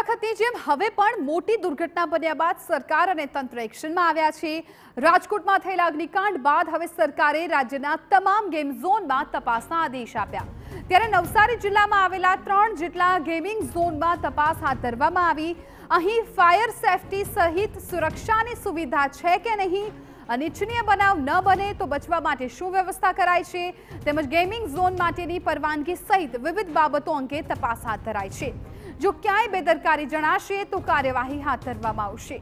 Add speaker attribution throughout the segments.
Speaker 1: વખતની જેમ હવે પણ મોટી દુર્ઘટના બન્યા બાદ સરકાર અને તંત્ર એક્શનમાં આવ્યા છે રાજકોટમાં થયેલા અગ્નિકાંડ બાદ હવે સરકારે રાજ્યના તમામ ગેમ ઝોનમાં તપાસના આદેશ આપ્યા ત્યારે નવસારી જિલ્લામાં આવેલા ત્રણ જેટલા ગેમિંગ ઝોનમાં તપાસ હાથ ધરવામાં આવી અહીં ફાયર સેફટી સહિત સુરક્ષાની સુવિધા છે કે નહીં અનિચ્છનીય બનાવ ન બને તો બચવા માટે શું વ્યવસ્થા કરાય છે તેમજ ગેમિંગ ઝોન માટેની પરવાનગી સહિત વિવિધ બાબતો અંગે તપાસ હાથ ધરાય છે જો ક્યાંય બેદરકારી જણાશે તો કાર્યવાહી હાથ ધરવામાં આવશે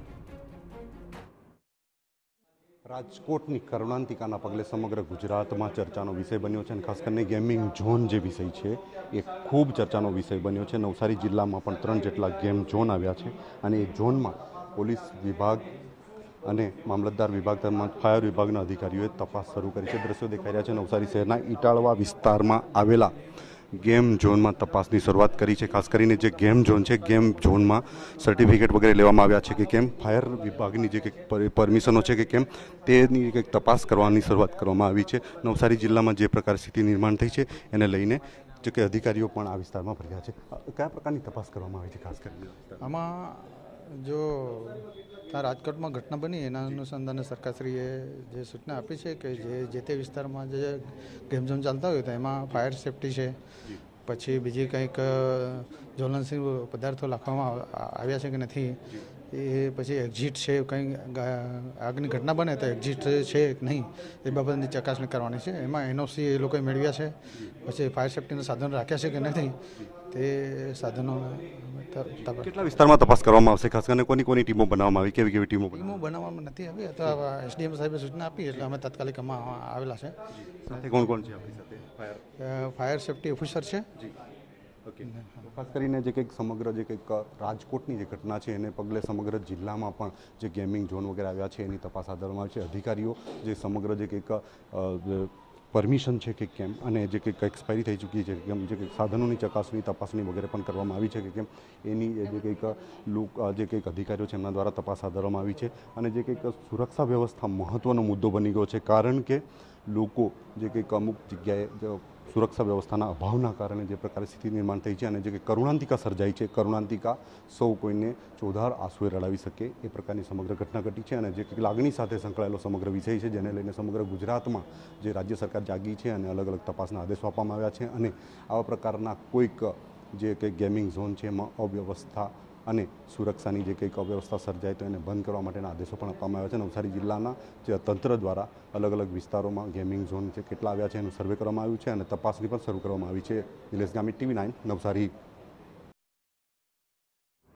Speaker 2: રાજકોટની કરુણાંતિકાના પગલે સમગ્ર ગુજરાતમાં ચર્ચાનો વિષય બન્યો છે અને ખાસ કરીને ગેમિંગ ઝોન જે વિષય છે એ ખૂબ ચર્ચાનો વિષય બન્યો છે નવસારી જિલ્લામાં પણ ત્રણ જેટલા ગેમ ઝોન આવ્યા છે અને એ ઝોનમાં પોલીસ વિભાગ અને મામલતદાર વિભાગ તેમજ ફાયર વિભાગના અધિકારીઓએ તપાસ શરૂ કરી છે દ્રશ્યો દેખાઈ રહ્યા છે નવસારી શહેરના ઇટાળવા વિસ્તારમાં આવેલા ગેમ ઝોનમાં તપાસની શરૂઆત કરી છે ખાસ કરીને જે ગેમ ઝોન છે ગેમ ઝોનમાં સર્ટિફિકેટ વગેરે લેવામાં આવ્યા છે કે કેમ ફાયર વિભાગની જે કંઈક પરમિશનો છે કે કેમ તેની કંઈક તપાસ કરવાની શરૂઆત કરવામાં આવી છે નવસારી જિલ્લામાં જે પ્રકાર સ્થિતિ નિર્માણ થઈ છે એને લઈને જે કે અધિકારીઓ પણ આ વિસ્તારમાં ફર્યા છે કયા પ્રકારની તપાસ કરવામાં આવી છે ખાસ કરીને
Speaker 3: આમાં જો રાજકોટમાં ઘટના બની એના અનુસંધાને સરકારશ્રીએ જે સૂચના આપી છે કે જે જે તે વિસ્તારમાં જે ગેમઝોન ચાલતા હોય તો એમાં ફાયર સેફટી છે પછી બીજી કંઈક જ્વલનશીલ પદાર્થો લખવામાં આવ્યા છે કે નથી એ પછી એક્ઝિટ છે કંઈ આગની ઘટના બને તો એક્ઝિટ છે કે નહીં એ બાબતની ચકાસણી કરવાની છે એમાં એનઓસી એ લોકોએ મેળવ્યા છે પછી ફાયર સેફટીના સાધનો રાખ્યા છે કે નથી તે સાધનો કેટલા વિસ્તારમાં
Speaker 2: તપાસ કરવામાં આવશે ખાસ કરીને કોની કોની ટીમો બનાવવામાં આવી કેવી કેવી ટીમો ટીમો
Speaker 3: બનાવવામાં નથી આવી તો એસડીએમ સાહેબે સૂચના આપી એટલે અમે તાત્કાલિક આવેલા છે કોણ કોણ છે ફાયર સેફટી ઓફિસર છે
Speaker 2: ઓકે ખાસ કરીને જે કંઈક સમગ્ર જે કંઈક રાજકોટની જે ઘટના છે એને પગલે સમગ્ર જિલ્લામાં પણ જે ગેમિંગ ઝોન વગેરે આવ્યા છે એની તપાસ હાથ ધરવામાં છે અધિકારીઓ જે સમગ્ર જે કંઈક પરમિશન છે કે કેમ અને જે કંઈક એક્સપાયરી થઈ ચૂકી છે કેમ જે કંઈક સાધનોની ચકાસણી તપાસણી વગેરે પણ કરવામાં આવી છે કે કેમ એની જે કંઈક લોક જે કંઈક અધિકારીઓ છે એમના દ્વારા તપાસ હાથ ધરવામાં આવી છે અને જે કંઈક સુરક્ષા વ્યવસ્થા મહત્ત્વનો મુદ્દો બની ગયો છે કારણ કે લોકો જે કંઈક અમુક જગ્યાએ સુરક્ષા વ્યવસ્થાના અભાવના કારણે જે પ્રકારે સ્થિતિ નિર્માણ થઈ છે અને જે કરુણાંતિકા સર્જાઈ છે કરુણાંતિકા સૌ કોઈને ચોધાર આંસુએ રડાવી શકે એ પ્રકારની સમગ્ર ઘટના ઘટી છે અને જે કંઈક લાગણી સાથે સંકળાયેલો સમગ્ર વિષય છે જેને લઈને સમગ્ર ગુજરાતમાં જે રાજ્ય સરકાર જાગી છે અને અલગ અલગ તપાસના આદેશો આપવામાં આવ્યા છે અને આવા પ્રકારના કોઈક જે કંઈક ગેમિંગ ઝોન છે એમાં અવ્યવસ્થા અને સુરક્ષાની જે કંઈક અવ્યવસ્થા સર્જાય તો એને બંધ કરવા માટેના આદેશો પણ આપવામાં આવ્યા છે નવસારી જિલ્લાના જે તંત્ર દ્વારા અલગ અલગ વિસ્તારોમાં ગેમિંગ ઝોન છે કેટલા આવ્યા છે એનું સર્વે કરવામાં આવ્યું છે અને
Speaker 1: તપાસણી પણ શરૂ કરવામાં આવી છે નિલેશ ગામી ટીવી નાઇન નવસારી